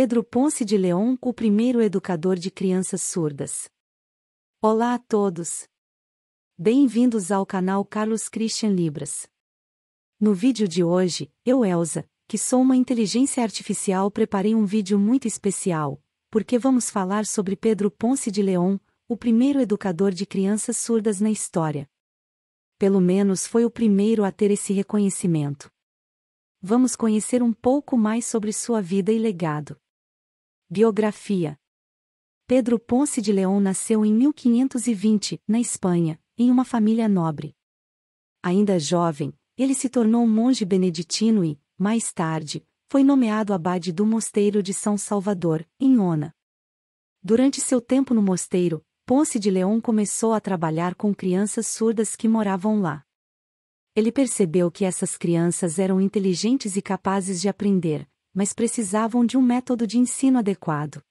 Pedro Ponce de León, o primeiro educador de crianças surdas. Olá a todos! Bem-vindos ao canal Carlos Christian Libras. No vídeo de hoje, eu, Elsa, que sou uma inteligência artificial, preparei um vídeo muito especial, porque vamos falar sobre Pedro Ponce de León, o primeiro educador de crianças surdas na história. Pelo menos foi o primeiro a ter esse reconhecimento. Vamos conhecer um pouco mais sobre sua vida e legado. Biografia Pedro Ponce de León nasceu em 1520, na Espanha, em uma família nobre. Ainda jovem, ele se tornou monge beneditino e, mais tarde, foi nomeado abade do Mosteiro de São Salvador, em Ona. Durante seu tempo no mosteiro, Ponce de León começou a trabalhar com crianças surdas que moravam lá. Ele percebeu que essas crianças eram inteligentes e capazes de aprender, mas precisavam de um método de ensino adequado.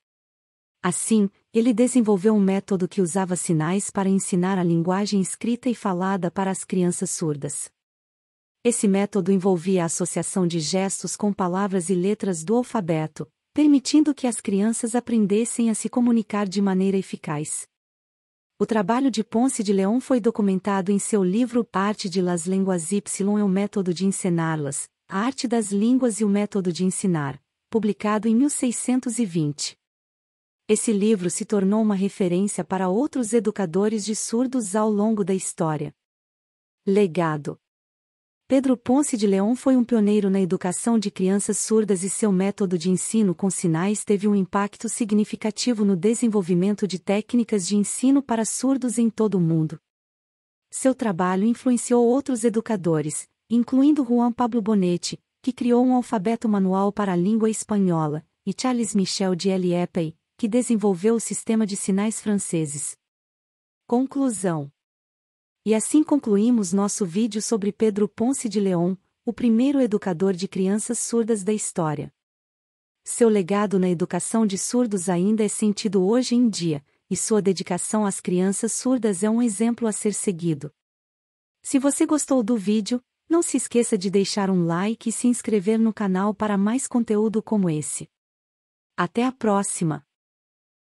Assim, ele desenvolveu um método que usava sinais para ensinar a linguagem escrita e falada para as crianças surdas. Esse método envolvia a associação de gestos com palavras e letras do alfabeto, permitindo que as crianças aprendessem a se comunicar de maneira eficaz. O trabalho de Ponce de Leão foi documentado em seu livro Parte de las Línguas Y é o método de ensiná-las, a Arte das Línguas e o Método de Ensinar, publicado em 1620. Esse livro se tornou uma referência para outros educadores de surdos ao longo da história. Legado Pedro Ponce de León foi um pioneiro na educação de crianças surdas e seu método de ensino com sinais teve um impacto significativo no desenvolvimento de técnicas de ensino para surdos em todo o mundo. Seu trabalho influenciou outros educadores, incluindo Juan Pablo Bonetti, que criou um alfabeto manual para a língua espanhola, e Charles Michel de Liepey, que desenvolveu o sistema de sinais franceses. Conclusão E assim concluímos nosso vídeo sobre Pedro Ponce de León, o primeiro educador de crianças surdas da história. Seu legado na educação de surdos ainda é sentido hoje em dia, e sua dedicação às crianças surdas é um exemplo a ser seguido. Se você gostou do vídeo, não se esqueça de deixar um like e se inscrever no canal para mais conteúdo como esse. Até a próxima!